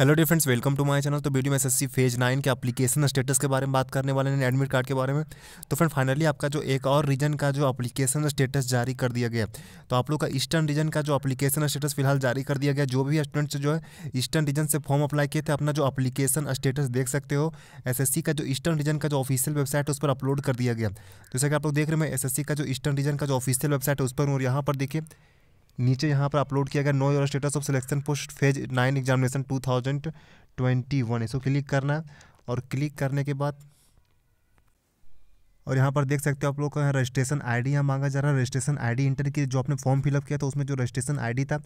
hello dear friends welcome to my channel तो video में SSC phase nine के application status के बारे में बात करने वाले हैं एडमिट कार्ड के बारे में तो फ्रेंड फाइनली आपका जो एक और रीजन का जो एप्लीकेशन स्टेटस जारी कर दिया गया तो आप लोग का ईस्टर्न रीजन का जो एप्लीकेशन स्टेटस फिलहाल जारी कर दिया गया जो भी स्टूडेंट्स जो है ईस्टर्न रीजन से फॉर्म अप्लाई किए थे अपना जो अपलीकेशन स्टेटस देख सकते हो एस का जो ईस्टर्न रीजन का जो ऑफिशियल वेबसाइट है उस पर अपलोड कर दिया गया तो जैसे कि आप लोग देख रहे हैं एस का जो ईस्टर्न रीजन का जो ऑफिशियल वेबसाइट है उस पर और यहाँ पर देखिए नीचे यहाँ पर अपलोड किया गया know your status of selection post phase nine examination two thousand twenty one इसको क्लिक करना है और क्लिक करने के बाद और यहाँ पर देख सकते हो आप लोग का रजिस्ट्रेशन आईडी यहाँ मांगा जा रहा है रजिस्ट्रेशन आईडी इंटर की जो आपने फॉर्म फिलअप किया था उसमें जो रजिस्ट्रेशन आईडी था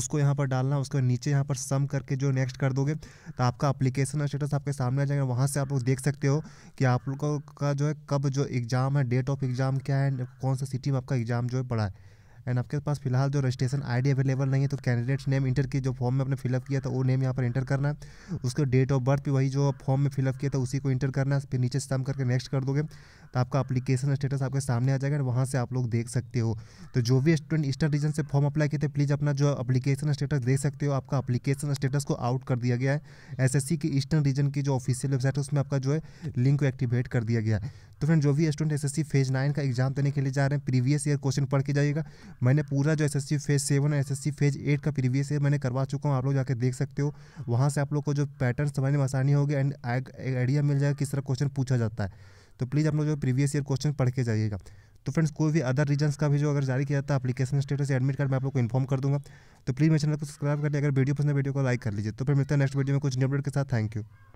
उसको यहाँ पर डालना उसके नीचे यहाँ पर सम करके जो नेक्स्ट कर दोगे तो आपका अप्लीकेशन स्टेटस आपके सामने आ जाएगा वहाँ से आप लोग देख सकते हो कि आप लोगों का जो है कब जो एग्ज़ाम है डेट ऑफ एग्ज़ाम क्या है कौन सा सिटी में आपका एग्ज़ाम जो है पड़ा है एंड आपके पास फिलहाल जो रजिस्ट्रेशन आईडी अवेलेबल नहीं है तो कैंडिडेट्स नेम इंटर की जो फॉर्म में आपने फिलअप किया था वो नेम यहाँ पर इंटर करना है उसके डेट ऑफ बर्थ भी वही जो फॉर्म में फिलअप किया था उसी को इंटर करना है फिर नीचे स्टम करके नेक्स्ट कर दोगे तो आपका अपलीकेशन स्टेटस आपके सामने आ जाएगा एंड वहाँ से आप लोग देख सकते हो तो जो भी स्टूडेंट ईस्टर्न रीजन से फॉर्म अप्लाई किए थे प्लीज़ अपना जो अपलीकेशन स्टेटस देख सकते हो आपका अपलीकेशन स्टेटस को आउट कर दिया गया है एस की ईस्टर्न रीजन की जो ऑफिशियल वेबसाइट है उसमें आपका जो है लिंक को एक्टिवेट कर दिया गया है तो फ्रेंड जो भी स्टूडेंट सी फेज नाइन का एग्जाम देने के लिए जा रहे हैं प्रीवियस ईयर क्वेश्चन पढ़ के जाइएगा मैंने पूरा जो सी फेज सेवन और एस फेज एट का प्रीवियस ईयर मैंने करवा चुका हूँ आप लोग जाकर देख सकते हो वहाँ से आप लोग को जो पैटर्न समझने में आसानी होगी एंड आइडिया मिल जाएगा किस तरह क्वेश्चन पूछा जाता है तो प्लीज़ आप लोग जो प्रीवियस ईयर क्वेश्चन पढ़ के जाइएगा तो फ्रेंड्स कोई भी अदर रीजन्स का भी जो अगर जारी किया जाता है अपलीकेशन स्टेटस एडमिट कार्ड मैं आप लोग को इन्फॉर्म कर दूंगा तो प्लीज़ मेरे चैनल को सब्सक्राइब कर लिया अगर वीडियो पसंद है वीडियो को लाइक कर लीजिए तो फिर मिलता है नेक्स्ट वीडियो में कुछ अपडेट के साथ थैंक यू